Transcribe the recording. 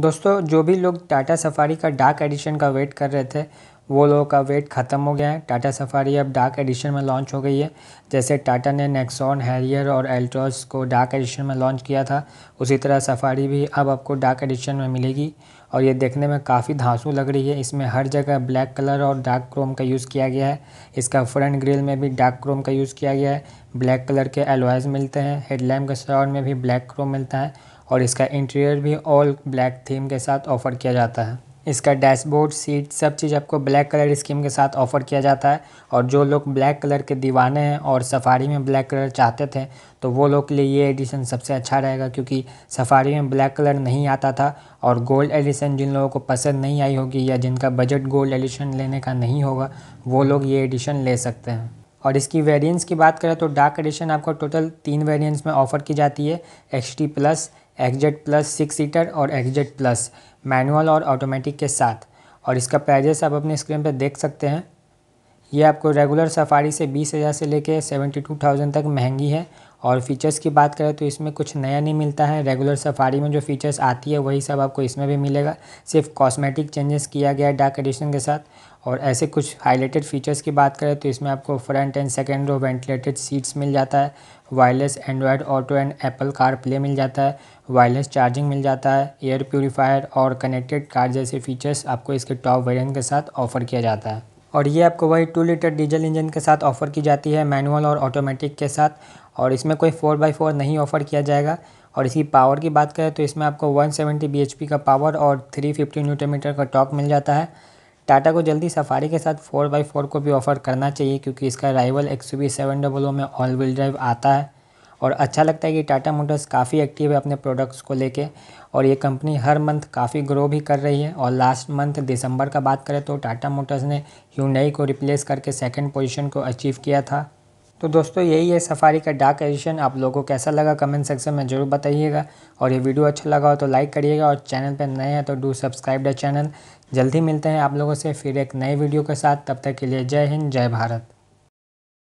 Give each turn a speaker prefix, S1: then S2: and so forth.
S1: दोस्तों जो भी लोग टाटा सफारी का डार्क एडिशन का वेट कर रहे थे वो लोगों का वेट ख़त्म हो गया है टाटा सफारी अब डार्क एडिशन में लॉन्च हो गई है जैसे टाटा ने नेक्सॉन हैरियर और एल्ट्रॉस को डार्क एडिशन में लॉन्च किया था उसी तरह सफारी भी अब आपको डार्क एडिशन में मिलेगी और ये देखने में काफ़ी धांसू लग रही है इसमें हर जगह ब्लैक कलर और डार्क क्रोम का यूज़ किया गया है इसका फ्रंट ग्रिल में भी डार्क क्रोम का यूज़ किया गया है ब्लैक कलर के एलोइज मिलते हैं हेडलैम्प के सराउंड में भी ब्लैक क्रोम मिलता है और इसका इंटीरियर भी ऑल ब्लैक थीम के साथ ऑफर किया जाता है इसका डैशबोर्ड सीट सब चीज़ आपको ब्लैक कलर स्कीम के साथ ऑफर किया जाता है और जो लोग ब्लैक कलर के दीवाने हैं और सफारी में ब्लैक कलर चाहते थे तो वो लोग के लिए ये एडिशन सबसे अच्छा रहेगा क्योंकि सफारी में ब्लैक कलर नहीं आता था और गोल्ड एडिशन जिन लोगों को पसंद नहीं आई होगी या जिनका बजट गोल्ड एडिशन लेने का नहीं होगा वो लोग ये एडिशन ले सकते हैं और इसकी वेरियंट्स की बात करें तो डार्क एडिशन आपको टोटल तीन वेरियंट्स में ऑफर की जाती है X T plus XZ plus six seater और एक्जेट प्लस मैनुअल और ऑटोमेटिक के साथ और इसका प्राइजेस आप अपने स्क्रीन पर देख सकते हैं ये आपको रेगुलर सफारी से बीस हज़ार से लेके सेवेंटी टू थाउजेंड तक महंगी है और फीचर्स की बात करें तो इसमें कुछ नया नहीं मिलता है रेगुलर सफारी में जो फीचर्स आती है वही सब आपको इसमें भी मिलेगा सिर्फ कॉस्मेटिक चेंजेस किया गया है डार्क एडिशन के साथ और ऐसे कुछ हाईलाइटेड फीचर्स की बात करें तो इसमें आपको front and second row ventilated seats मिल जाता है wireless Android auto and Apple car play मिल जाता है वायरलेस चार्जिंग मिल जाता है एयर प्योरीफायर और कनेक्टेड कार जैसे फीचर्स आपको इसके टॉप वेरियंट के साथ ऑफर किया जाता है और ये आपको वही टू लीटर डीजल इंजन के साथ ऑफ़र की जाती है मैनुअल और ऑटोमेटिक के साथ और इसमें कोई फोर बाई फोर नहीं ऑफ़र किया जाएगा और इसकी पावर की बात करें तो इसमें आपको 170 सेवेंटी का पावर और 350 फिफ्टी मीटर का टॉक मिल जाता है टाटा को जल्दी सफारी के साथ फोर बाई फोर को भी ऑफ़र करना चाहिए क्योंकि इसका राइवल एक्स यू में ऑल व्हील ड्राइव आता है और अच्छा लगता है कि टाटा मोटर्स काफ़ी एक्टिव है अपने प्रोडक्ट्स को लेके और ये कंपनी हर मंथ काफ़ी ग्रो भी कर रही है और लास्ट मंथ दिसंबर का बात करें तो टाटा मोटर्स ने ह्यूनई को रिप्लेस करके सेकंड पोजीशन को अचीव किया था तो दोस्तों यही है सफारी का डार्क एडिशन आप लोगों को कैसा लगा कमेंट सेक्शन में ज़रूर बताइएगा और ये वीडियो अच्छा लगा हो तो लाइक करिएगा और चैनल पर नए हैं तो डू सब्सक्राइब द चैनल जल्दी मिलते हैं आप लोगों से फिर एक नए वीडियो के साथ तब तक के लिए जय हिंद जय भारत